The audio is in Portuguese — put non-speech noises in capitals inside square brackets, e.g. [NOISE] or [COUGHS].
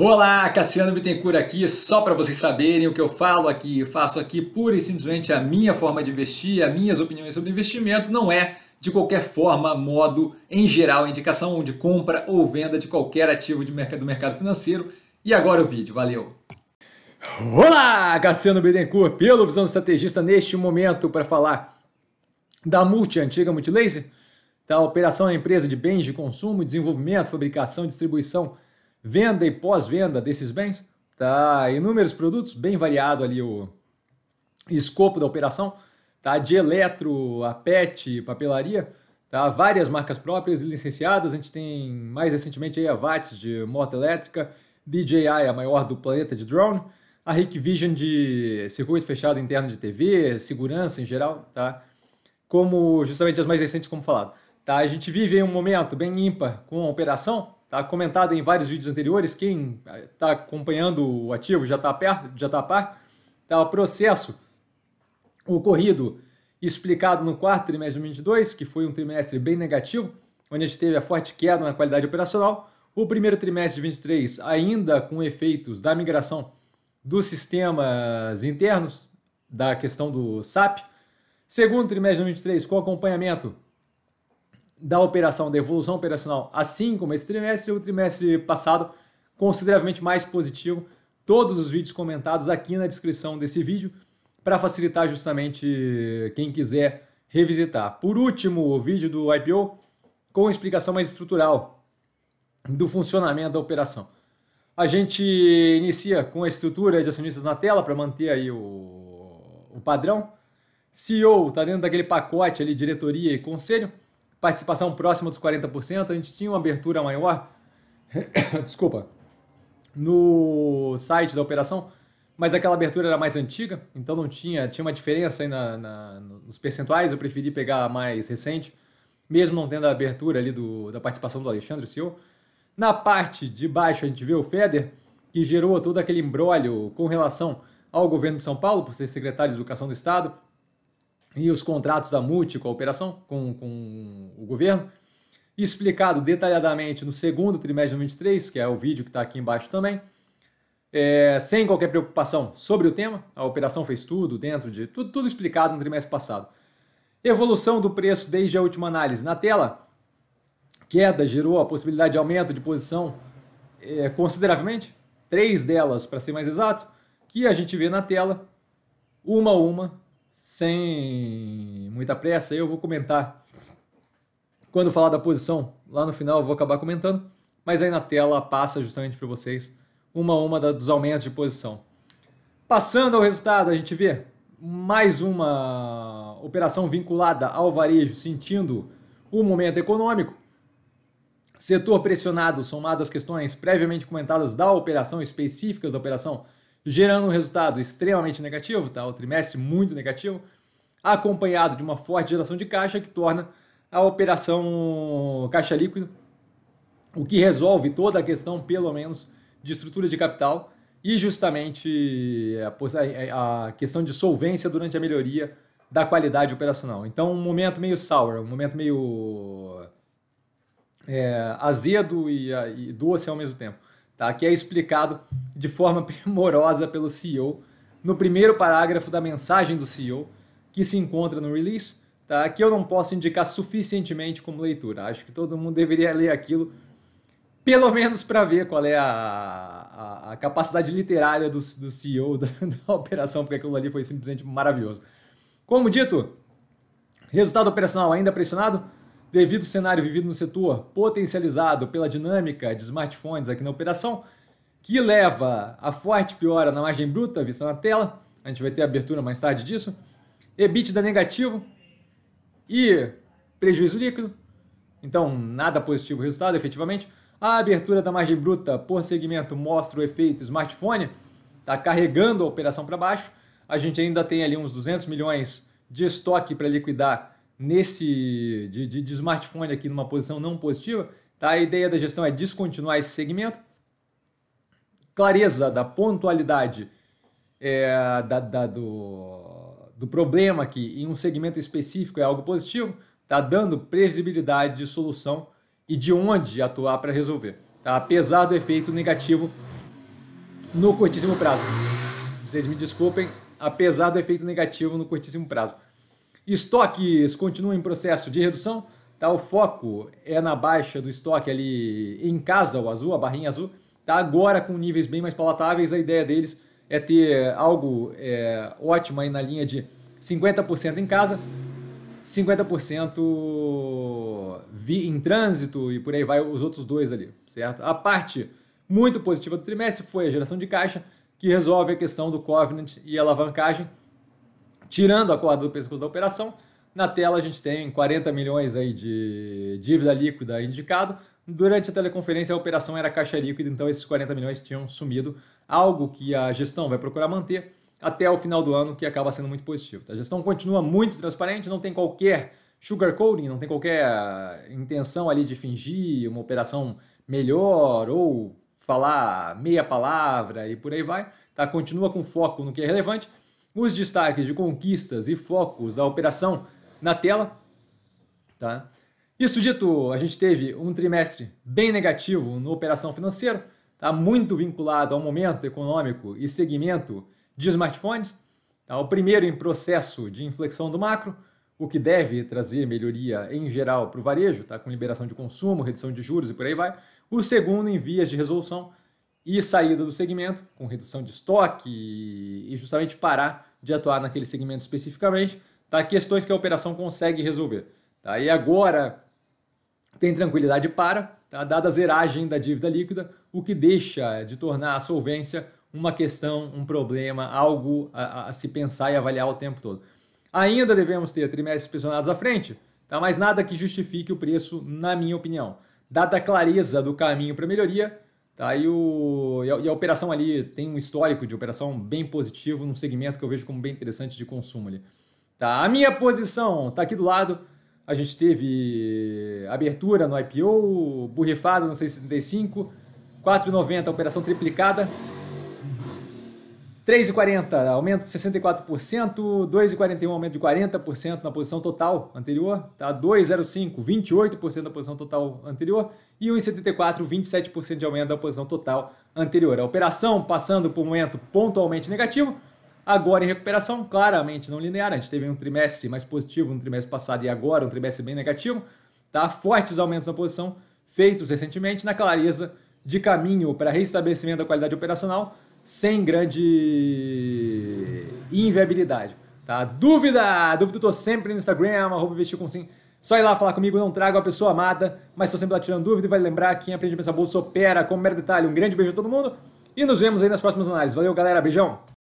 Olá, Cassiano Bittencourt aqui, só para vocês saberem o que eu falo aqui, eu faço aqui pura e simplesmente a minha forma de investir, as minhas opiniões sobre investimento, não é de qualquer forma, modo, em geral, indicação de compra ou venda de qualquer ativo de mercado, do mercado financeiro. E agora o vídeo, valeu! Olá, Cassiano Bittencourt, pelo Visão Estrategista, neste momento para falar da Multi, antiga Multilaser, da operação da empresa de bens de consumo, desenvolvimento, fabricação distribuição venda e pós-venda desses bens. Tá? Inúmeros produtos, bem variado ali o escopo da operação. Tá? De eletro, a pet, papelaria. Tá? Várias marcas próprias e licenciadas. A gente tem mais recentemente aí a VATS de moto elétrica, DJI, a maior do planeta de drone, a Hikvision de circuito fechado interno de TV, segurança em geral, tá? Como justamente as mais recentes, como falado. Tá? A gente vive em um momento bem ímpar com a operação, Tá comentado em vários vídeos anteriores, quem está eh, acompanhando o ativo já está perto, já está a par. Tá, o processo ocorrido explicado no quarto trimestre de 2022, que foi um trimestre bem negativo, onde a gente teve a forte queda na qualidade operacional. O primeiro trimestre de 2023, ainda com efeitos da migração dos sistemas internos, da questão do SAP. Segundo trimestre de 2023, com acompanhamento da operação, da evolução operacional, assim como esse trimestre, o trimestre passado, consideravelmente mais positivo. Todos os vídeos comentados aqui na descrição desse vídeo, para facilitar justamente quem quiser revisitar. Por último, o vídeo do IPO com explicação mais estrutural do funcionamento da operação. A gente inicia com a estrutura de acionistas na tela para manter aí o, o padrão. CEO está dentro daquele pacote ali, diretoria e conselho participação próxima dos 40%, a gente tinha uma abertura maior, [COUGHS] desculpa, no site da operação, mas aquela abertura era mais antiga, então não tinha, tinha uma diferença aí na, na, nos percentuais, eu preferi pegar a mais recente, mesmo não tendo a abertura ali do, da participação do Alexandre, o CEO. Na parte de baixo a gente vê o FEDER, que gerou todo aquele embrólio com relação ao governo de São Paulo, por ser secretário de Educação do Estado, e os contratos da Multi com a operação, com, com o governo, explicado detalhadamente no segundo trimestre de 2023, que é o vídeo que está aqui embaixo também, é, sem qualquer preocupação sobre o tema. A operação fez tudo dentro de tudo, tudo explicado no trimestre passado. Evolução do preço desde a última análise na tela. Queda gerou a possibilidade de aumento de posição é, consideravelmente, três delas para ser mais exato, que a gente vê na tela, uma a uma, sem muita pressa, eu vou comentar. Quando falar da posição, lá no final eu vou acabar comentando, mas aí na tela passa justamente para vocês uma a uma dos aumentos de posição. Passando ao resultado, a gente vê mais uma operação vinculada ao varejo, sentindo o momento econômico. Setor pressionado, somado às questões previamente comentadas da operação, específicas da operação, gerando um resultado extremamente negativo, tá? o trimestre muito negativo, acompanhado de uma forte geração de caixa que torna a operação caixa líquido, o que resolve toda a questão, pelo menos, de estrutura de capital e justamente a, questão de solvência durante a melhoria da qualidade operacional. Então, um momento meio sour, um momento meio é, azedo e, e doce ao mesmo tempo tá? que é explicado de forma [LAUGHS] primorosa pelo CEO no primeiro parágrafo da mensagem do CEO que se encontra no release, tá? que eu não posso indicar suficientemente como leitura. Acho que todo mundo deveria ler aquilo, pelo menos para ver qual é a, a, a, capacidade literária do, do CEO [LAUGHS] da, da operação, porque aquilo ali foi simplesmente maravilhoso. Como dito, resultado operacional ainda pressionado? Devido ao cenário vivido no setor, potencializado pela dinâmica de smartphones aqui na operação, que leva a forte piora na margem bruta vista na tela, a gente vai ter abertura mais tarde disso, EBITDA negativo e prejuízo líquido, então nada positivo o resultado efetivamente. A abertura da margem bruta por segmento mostra o efeito smartphone, está carregando a operação para baixo. A gente ainda tem ali uns 200 milhões de estoque para liquidar nesse de, de, de smartphone aqui numa posição não positiva, tá? A ideia da gestão é descontinuar esse segmento. Clareza da pontualidade é, da, da, do, do problema aqui em um segmento específico é algo positivo, tá? Dando previsibilidade de solução e de onde atuar para resolver, tá? Apesar do efeito negativo no curtíssimo prazo. Vocês me desculpem, apesar do efeito negativo no curtíssimo prazo. Estoques continuam em processo de redução, tá? O foco é na baixa do estoque ali em casa, o azul, a barrinha azul, tá? Agora com níveis bem mais palatáveis, a ideia deles é ter algo é, ótimo aí na linha de 50% em casa, 50% em trânsito e por aí vai os outros dois ali, certo? A parte muito positiva do trimestre foi a geração de caixa, que resolve a questão do covenant e alavancagem, Tirando a corda do pescoço da operação, na tela a gente tem 40 milhões aí de dívida líquida indicado. Durante a teleconferência a operação era caixa líquida, então esses 40 milhões tinham sumido, algo que a gestão vai procurar manter até o final do ano, que acaba sendo muito positivo. Tá? A gestão continua muito transparente, não tem qualquer sugarcoating, não tem qualquer eh, intenção ali de fingir uma operação melhor ou falar meia palavra e por aí vai. Tá? Continua com foco no que é relevante os destaques de conquistas e focos da operação na tela. Tá? Isso dito, a gente teve um trimestre bem negativo no operação financeira, tá? muito vinculado ao momento econômico e segmento de smartphones. Tá? O primeiro em processo de inflexão do macro, o que deve trazer melhoria em geral para o varejo, tá? com liberação de consumo, redução de juros e por aí vai. O segundo em vias de resolução, e saída do segmento, com redução de estoque e justamente parar de atuar naquele segmento especificamente, tá? questões que a operação consegue resolver. Tá? E agora tem tranquilidade para, tá? dada a zeragem da dívida líquida, o que deixa de tornar a solvência uma questão, um problema, algo a, a se pensar e avaliar o tempo todo. Ainda devemos ter trimestres pressionados à frente, tá? mas nada que justifique o preço, na minha opinião. Dada a clareza do caminho para melhoria, Tá? E, o, e a, e, a, operação ali tem um histórico de operação bem positivo num segmento que eu vejo como bem interessante de consumo ali. Tá? A minha posição está aqui do lado. A gente teve abertura no IPO, burrifado no 65 4,90 a operação triplicada, 3,40, aumento de 64%, 2,41, aumento de 40% na posição total anterior, tá? 2,05, 28% da posição total anterior e 1,74, 27% de aumento da posição total anterior. A operação passando por um momento pontualmente negativo, agora em recuperação, claramente não linear, a gente teve um trimestre mais positivo no trimestre passado e agora um trimestre bem negativo, tá? Fortes aumentos na posição feitos recentemente na clareza de caminho para restabelecimento da qualidade operacional, sem grande inviabilidade, tá? Dúvida! Dúvida, eu tô sempre no Instagram, arroba investir com sim. Só ir lá falar comigo, não trago a pessoa amada, mas estou sempre lá tirando dúvida e vai lembrar quem aprende a pensar bolsa opera. Como mero detalhe, um grande beijo a todo mundo e nos vemos aí nas próximas análises. Valeu, galera. Beijão!